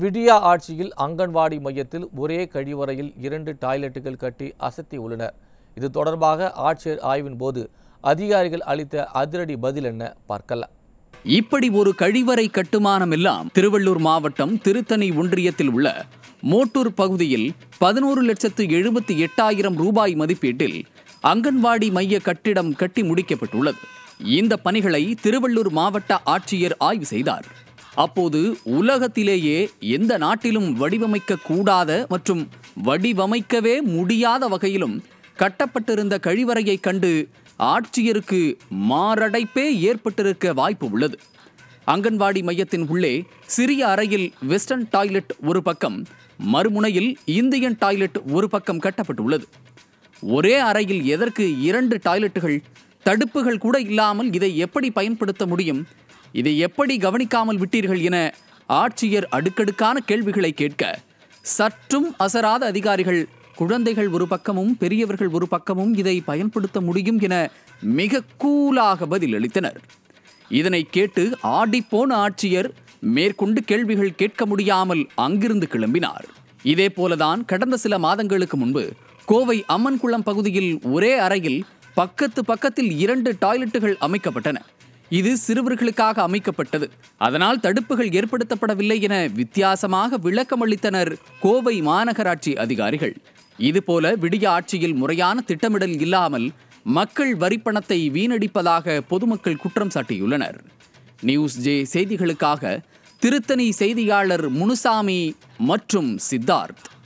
விடியா ஆட்சியில் அங்கன்வாடி மையத்தில் ஒரே கழிவறையில் இரண்டு டாய்லெட்டுகள் கட்டி அசத்தி உள்ளனர் இது தொடர்பாக ஆட்சியர் ஆய்வின் போது அதிகாரிகள் அளித்த அதிரடி பதில் என்ன பார்க்கலாம் இப்படி ஒரு கழிவறை கட்டுமானம் எல்லாம் திருவள்ளூர் மாவட்டம் திருத்தணி ஒன்றியத்தில் உள்ள மோட்டூர் பகுதியில் பதினோரு லட்சத்து எழுபத்தி எட்டாயிரம் ரூபாய் மதிப்பீட்டில் அங்கன்வாடி மைய கட்டிடம் கட்டி முடிக்கப்பட்டுள்ளது இந்த பணிகளை திருவள்ளூர் மாவட்ட ஆட்சியர் ஆய்வு செய்தார் அப்போது உலகத்திலேயே எந்த நாட்டிலும் வடிவமைக்க கூடாத மற்றும் வடிவமைக்கவே முடியாத வகையிலும் கட்டப்பட்டிருந்த கழிவறையை கண்டு ஆட்சியருக்கு மாரடைப்பே ஏற்பட்டிருக்க வாய்ப்பு உள்ளது அங்கன்வாடி மையத்தின் உள்ளே சிறிய அறையில் வெஸ்டர்ன் டாய்லெட் ஒரு பக்கம் மறுமுனையில் இந்தியன் டாய்லெட் ஒரு பக்கம் கட்டப்பட்டுள்ளது ஒரே அறையில் எதற்கு இரண்டு டாய்லெட்டுகள் தடுப்புகள் கூட இல்லாமல் இதை எப்படி பயன்படுத்த முடியும் இதை எப்படி கவனிக்காமல் விட்டீர்கள் என ஆட்சியர் அடுக்கடுக்கான கேள்விகளை கேட்க சற்றும் அசராத அதிகாரிகள் குழந்தைகள் ஒரு பக்கமும் பெரியவர்கள் ஒரு பக்கமும் இதை பயன்படுத்த முடியும் என மிக கூலாக பதிலளித்தனர் இதனை கேட்டு ஆடிப்போன ஆட்சியர் மேற்கொண்டு கேள்விகள் கேட்க முடியாமல் அங்கிருந்து கிளம்பினார் இதே போலதான் கடந்த சில மாதங்களுக்கு முன்பு கோவை அம்மன்குளம் பகுதியில் ஒரே அறையில் பக்கத்து பக்கத்தில் இரண்டு டாய்லெட்டுகள் அமைக்கப்பட்டன இது சிறுவர்களுக்காக அமைக்கப்பட்டது அதனால் தடுப்புகள் ஏற்படுத்தப்படவில்லை என வித்தியாசமாக விளக்கம் அளித்தனர் கோவை மாநகராட்சி அதிகாரிகள் இதுபோல விடிய ஆட்சியில் முறையான திட்டமிடல் இல்லாமல் மக்கள் வரிப்பணத்தை வீணடிப்பதாக பொதுமக்கள் குற்றம் சாட்டியுள்ளனர் நியூஸ் ஜே செய்திகளுக்காக திருத்தணி செய்தியாளர் முனுசாமி மற்றும் சித்தார்த்